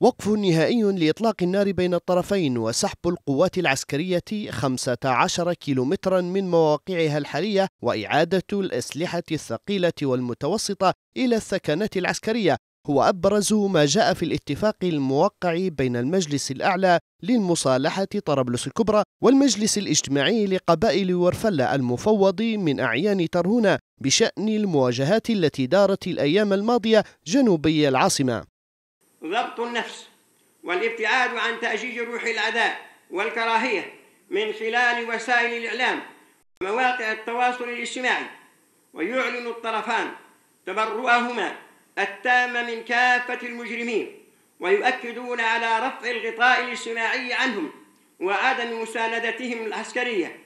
وقف نهائي لإطلاق النار بين الطرفين وسحب القوات العسكرية 15 كيلومترا من مواقعها الحالية وإعادة الأسلحة الثقيلة والمتوسطة إلى الثكنات العسكرية هو أبرز ما جاء في الاتفاق الموقع بين المجلس الأعلى للمصالحة طرابلس الكبرى والمجلس الاجتماعي لقبائل ورفلة المفوض من أعيان ترهونة بشأن المواجهات التي دارت الأيام الماضية جنوبي العاصمة ضبط النفس والابتعاد عن تأجيج روح العداء والكراهية من خلال وسائل الإعلام ومواقع التواصل الاجتماعي ويعلن الطرفان تبرؤهما التام من كافة المجرمين ويؤكدون على رفع الغطاء الاجتماعي عنهم وعدم مساندتهم العسكريه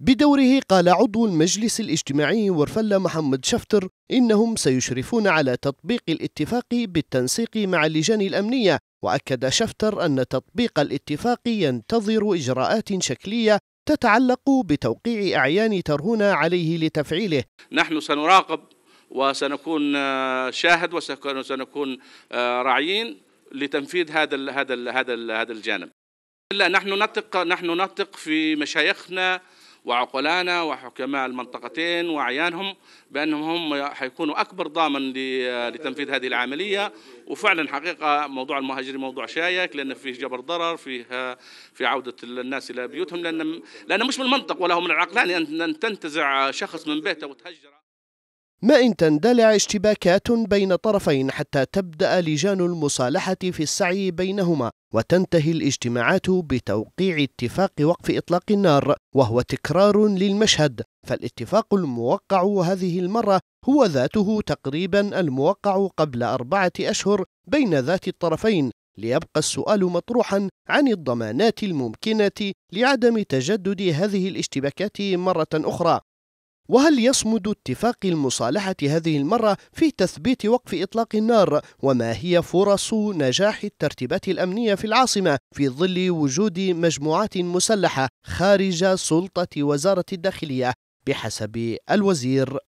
بدوره قال عضو المجلس الاجتماعي ورفلة محمد شفتر إنهم سيشرفون على تطبيق الاتفاق بالتنسيق مع اللجان الأمنية وأكد شفتر أن تطبيق الاتفاق ينتظر إجراءات شكلية تتعلق بتوقيع أعيان ترهون عليه لتفعيله نحن سنراقب وسنكون آه، شاهد وسنكون آه، راعيين لتنفيذ هذا هذا هذا هذا الجانب. لا نحن نثق نحن نثق في مشايخنا وعقلانا وحكماء المنطقتين وأعيانهم بأنهم هم حيكونوا أكبر ضامن لتنفيذ هذه العملية وفعلا حقيقة موضوع المهاجرين موضوع شائك لأن فيه جبر ضرر فيه في عودة الناس إلى بيوتهم لأن لأن مش من المنطق ولا هو من العقلاني أن تنتزع شخص من بيته وتهجره ما إن تندلع اشتباكات بين طرفين حتى تبدأ لجان المصالحة في السعي بينهما وتنتهي الاجتماعات بتوقيع اتفاق وقف إطلاق النار وهو تكرار للمشهد فالاتفاق الموقع هذه المرة هو ذاته تقريبا الموقع قبل أربعة أشهر بين ذات الطرفين ليبقى السؤال مطروحا عن الضمانات الممكنة لعدم تجدد هذه الاشتباكات مرة أخرى وهل يصمد اتفاق المصالحة هذه المرة في تثبيت وقف إطلاق النار؟ وما هي فرص نجاح الترتيبات الأمنية في العاصمة في ظل وجود مجموعات مسلحة خارج سلطة وزارة الداخلية بحسب الوزير